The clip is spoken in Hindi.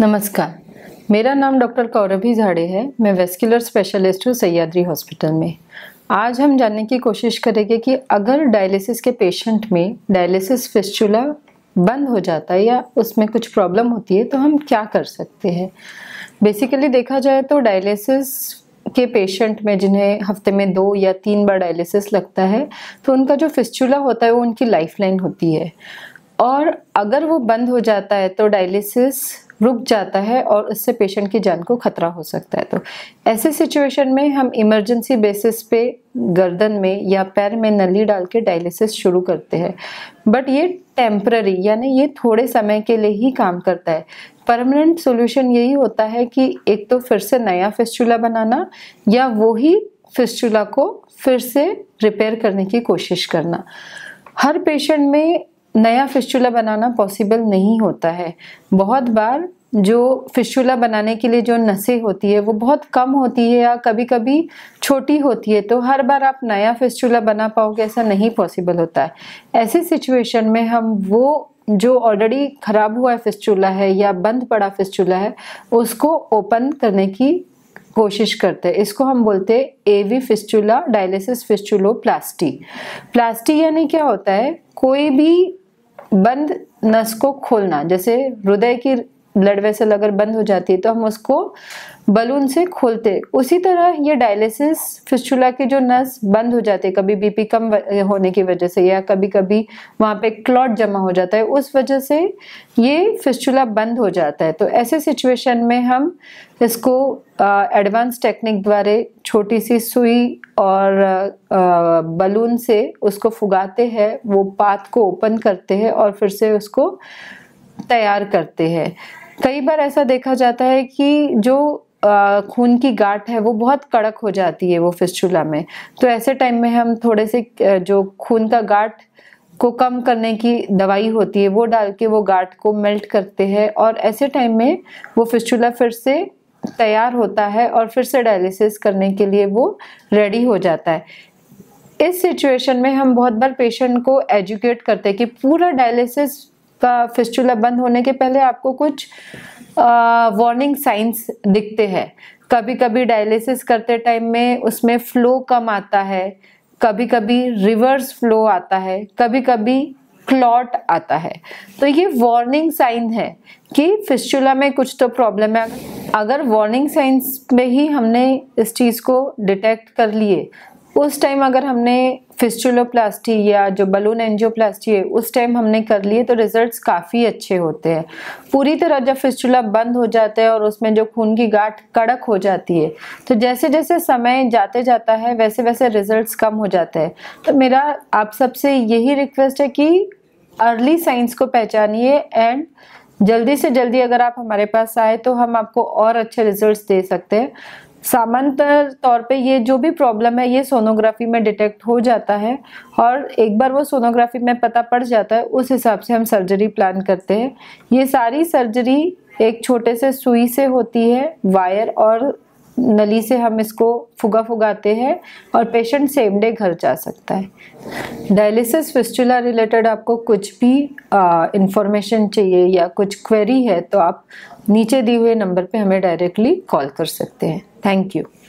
नमस्कार मेरा नाम डॉक्टर कौरभी झाड़े है मैं वेस्कुलर स्पेशलिस्ट हूँ सयाद्री हॉस्पिटल में आज हम जानने की कोशिश करेंगे कि अगर डायलिसिस के पेशेंट में डायलिसिस फिस्चुला बंद हो जाता है या उसमें कुछ प्रॉब्लम होती है तो हम क्या कर सकते हैं बेसिकली देखा जाए तो डायलिसिस के पेशेंट में जिन्हें हफ्ते में दो या तीन बार डायलिसिस लगता है तो उनका जो फिस्चुला होता है वो उनकी लाइफ होती है और अगर वो बंद हो जाता है तो डायलिसिस रुक जाता है और उससे पेशेंट की जान को खतरा हो सकता है तो ऐसे सिचुएशन में हम इमरजेंसी बेसिस पे गर्दन में या पैर में नली डाल के डायलिसिस शुरू करते हैं बट ये टेम्प्ररी यानी ये थोड़े समय के लिए ही काम करता है परमानेंट सॉल्यूशन यही होता है कि एक तो फिर से नया फेस्चूला बनाना या वही फिस्चुला को फिर से रिपेयर करने की कोशिश करना हर पेशेंट में नया फिस्चुला बनाना पॉसिबल नहीं होता है बहुत बार जो फिशुला बनाने के लिए जो नसें होती है वो बहुत कम होती है या कभी कभी छोटी होती है तो हर बार आप नया फिशुला बना पाओगे ऐसा नहीं पॉसिबल होता है ऐसे सिचुएशन में हम वो जो ऑलरेडी ख़राब हुआ है फिस्टुला है या बंद पड़ा फिस्टुला है उसको ओपन करने की कोशिश करते हैं इसको हम बोलते हैं एवी फिस्टुला डायलिसिस फिस्टुलो प्लास्टी प्लास्टी यानी क्या होता है कोई भी बंद नस को खोलना जैसे हृदय की ब्लड वेसल अगर बंद हो जाती है तो हम उसको बलून से खोलते उसी तरह ये डायलिसिस फिस्चुला के जो नस बंद हो जाते कभी बीपी कम होने की वजह से या कभी कभी वहाँ पे क्लॉट जमा हो जाता है उस वजह से ये फिस्चुला बंद हो जाता है तो ऐसे सिचुएशन में हम इसको एडवांस टेक्निक द्वारे छोटी सी सुई और आ, बलून से उसको फुगाते हैं वो पात को ओपन करते हैं और फिर से उसको तैयार करते हैं कई बार ऐसा देखा जाता है कि जो खून की गांठ है वो बहुत कड़क हो जाती है वो फिस्चूला में तो ऐसे टाइम में हम थोड़े से जो खून का गांठ को कम करने की दवाई होती है वो डाल के वो गांठ को मेल्ट करते हैं और ऐसे टाइम में वो फिस्चूला फिर से तैयार होता है और फिर से डायलिसिस करने के लिए वो रेडी हो जाता है इस सिचुएशन में हम बहुत बार पेशेंट को एजुकेट करते हैं कि पूरा डायलिसिस आपका फिस्टुला बंद होने के पहले आपको कुछ वार्निंग साइंस दिखते हैं कभी कभी डायलिसिस करते टाइम में उसमें फ्लो कम आता है कभी कभी रिवर्स फ्लो आता है कभी कभी क्लॉट आता है तो ये वार्निंग साइन है कि फिस्टूला में कुछ तो प्रॉब्लम है अगर वार्निंग साइंस में ही हमने इस चीज़ को डिटेक्ट कर लिए उस टाइम अगर हमने फिस्टुलोप्लास्टी या जो बलून एंजियोप्लास्टी है उस टाइम हमने कर लिए तो रिजल्ट्स काफ़ी अच्छे होते हैं पूरी तरह जब फिस्टुला बंद हो जाता है और उसमें जो खून की गांठ कड़क हो जाती है तो जैसे जैसे समय जाते जाता है वैसे वैसे रिजल्ट्स कम हो जाते हैं तो मेरा आप सबसे यही रिक्वेस्ट है कि अर्ली साइंस को पहचानिए एंड जल्दी से जल्दी अगर आप हमारे पास आए तो हम आपको और अच्छे रिजल्ट्स दे सकते हैं सामान्य तौर पे ये जो भी प्रॉब्लम है ये सोनोग्राफी में डिटेक्ट हो जाता है और एक बार वो सोनोग्राफी में पता पड़ जाता है उस हिसाब से हम सर्जरी प्लान करते हैं ये सारी सर्जरी एक छोटे से सुई से होती है वायर और नली से हम इसको फुगा फुगाते हैं और पेशेंट सेम डे घर जा सकता है डायलिसिस फिस्टुला रिलेटेड आपको कुछ भी इंफॉर्मेशन चाहिए या कुछ क्वेरी है तो आप नीचे दिए हुए नंबर पे हमें डायरेक्टली कॉल कर सकते हैं थैंक यू